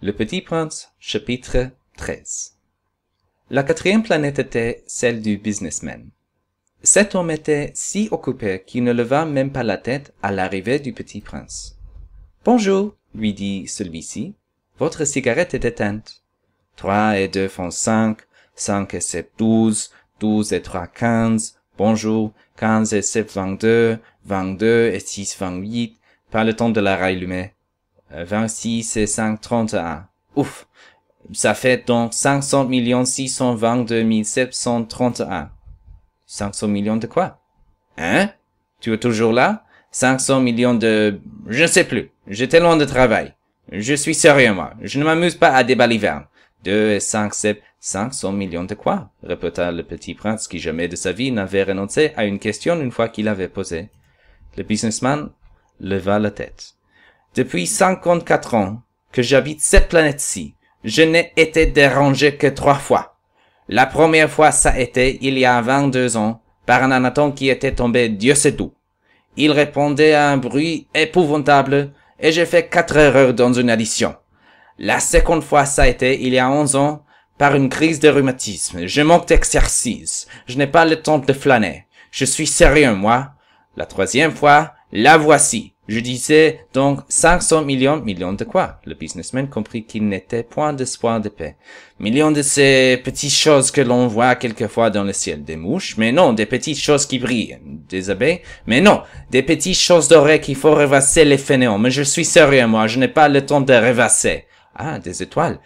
Le Petit Prince, chapitre 13 La quatrième planète était celle du businessman. Cet homme était si occupé qu'il ne leva même pas la tête à l'arrivée du Petit Prince. Bonjour, lui dit celui-ci. Votre cigarette est éteinte. Trois et deux font cinq, cinq et sept douze, douze et trois quinze, bonjour, quinze et sept vingt-deux, vingt-deux et six vingt-huit, par le temps de la rallumer. 26 euh, et 5, 31. Ouf. Ça fait donc 500 millions 622 731. 500 millions de quoi? Hein? Tu es toujours là? 500 millions de... Je ne sais plus. J'étais loin de travail. Je suis sérieux, moi. Je ne m'amuse pas à des balivernes. 2 et 5, 7, 500 millions de quoi? répéta le petit prince qui jamais de sa vie n'avait renoncé à une question une fois qu'il l'avait posée. Le businessman leva la tête. Depuis 54 ans que j'habite cette planète-ci, je n'ai été dérangé que trois fois. La première fois, ça a été il y a 22 ans, par un anaton qui était tombé Dieu sait d'où. Il répondait à un bruit épouvantable et j'ai fait quatre erreurs dans une addition. La seconde fois, ça a été il y a 11 ans, par une crise de rhumatisme. Je manque d'exercice. Je n'ai pas le temps de flâner. Je suis sérieux, moi. La troisième fois, la voici. Je disais donc 500 millions, millions de quoi Le businessman comprit qu'il n'était point d'espoir de paix. Millions de ces petites choses que l'on voit quelquefois dans le ciel, des mouches, mais non, des petites choses qui brillent, des abeilles, mais non, des petites choses dorées qu'il faut rêvasser les fainéants, mais je suis sérieux, moi, je n'ai pas le temps de rêvasser. Ah, des étoiles.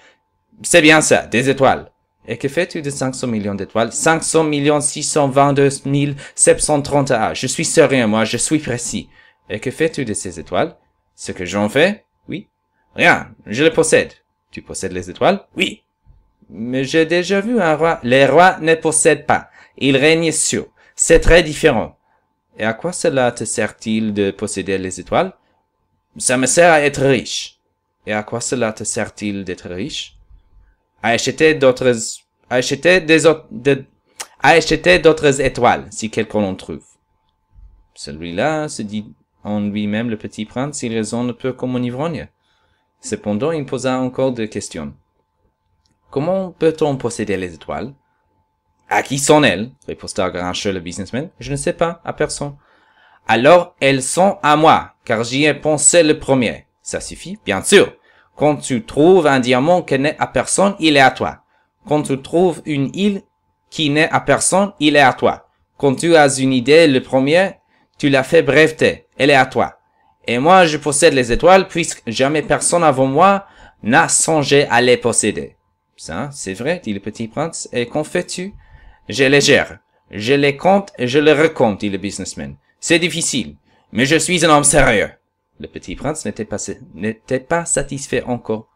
C'est bien ça, des étoiles. Et que fais-tu de 500 millions d'étoiles 500 millions 622 A. Je suis sérieux, moi, je suis précis. Et que fais-tu de ces étoiles Ce que j'en fais Oui. Rien, je les possède. Tu possèdes les étoiles Oui. Mais j'ai déjà vu un roi. Les rois ne possèdent pas. Ils règnent sur. C'est très différent. Et à quoi cela te sert-il de posséder les étoiles Ça me sert à être riche. Et à quoi cela te sert-il d'être riche À acheter d'autres... À acheter des autres... à acheter d'autres étoiles, si quelqu'un en trouve. Celui-là se dit en lui-même le petit prince, il raisonne un peu comme un ivrogne. Cependant, il posa encore des questions. Comment peut-on posséder les étoiles À qui sont-elles riposta grincheux le businessman. Je ne sais pas, à personne. Alors, elles sont à moi, car j'y ai pensé le premier. Ça suffit, bien sûr. Quand tu trouves un diamant qui n'est à personne, il est à toi. Quand tu trouves une île qui n'est à personne, il est à toi. Quand tu as une idée, le premier, tu la fais breveter elle est à toi. Et moi, je possède les étoiles puisque jamais personne avant moi n'a songé à les posséder. Ça, c'est vrai, dit le petit prince. Et qu'en fais-tu? Je les gère. Je les compte et je les recompte, dit le businessman. C'est difficile, mais je suis un homme sérieux. Le petit prince n'était pas, n'était pas satisfait encore.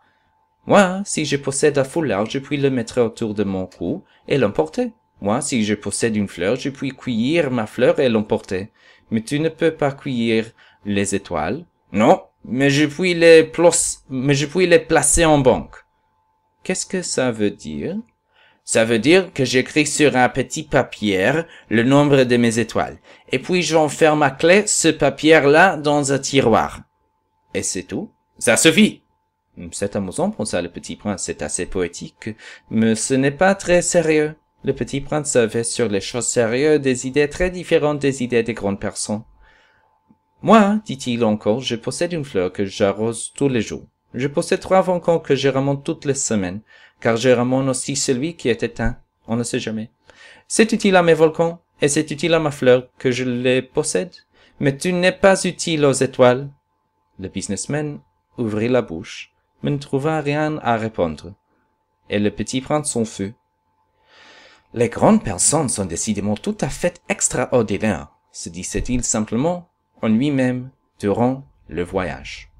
Moi, si je possède un foulard, je puis le mettre autour de mon cou et l'emporter. Moi, si je possède une fleur, je puis cueillir ma fleur et l'emporter. Mais tu ne peux pas cueillir les étoiles. Non, mais je puis les, mais je puis les placer en banque. Qu'est-ce que ça veut dire? Ça veut dire que j'écris sur un petit papier le nombre de mes étoiles. Et puis j'enferme à clé ce papier-là dans un tiroir. Et c'est tout? Ça suffit! C'est amusant, pensa le petit prince, c'est assez poétique, mais ce n'est pas très sérieux. Le petit prince avait sur les choses sérieuses des idées très différentes des idées des grandes personnes. Moi, dit-il encore, je possède une fleur que j'arrose tous les jours. Je possède trois volcans que je ramène toutes les semaines, car je ramène aussi celui qui est éteint. On ne sait jamais. C'est utile à mes volcans, et c'est utile à ma fleur que je les possède. Mais tu n'es pas utile aux étoiles. Le businessman ouvrit la bouche, mais ne trouva rien à répondre. Et le petit prince s'en feu. Les grandes personnes sont décidément tout à fait extraordinaires, se disait-il simplement en lui-même durant le voyage.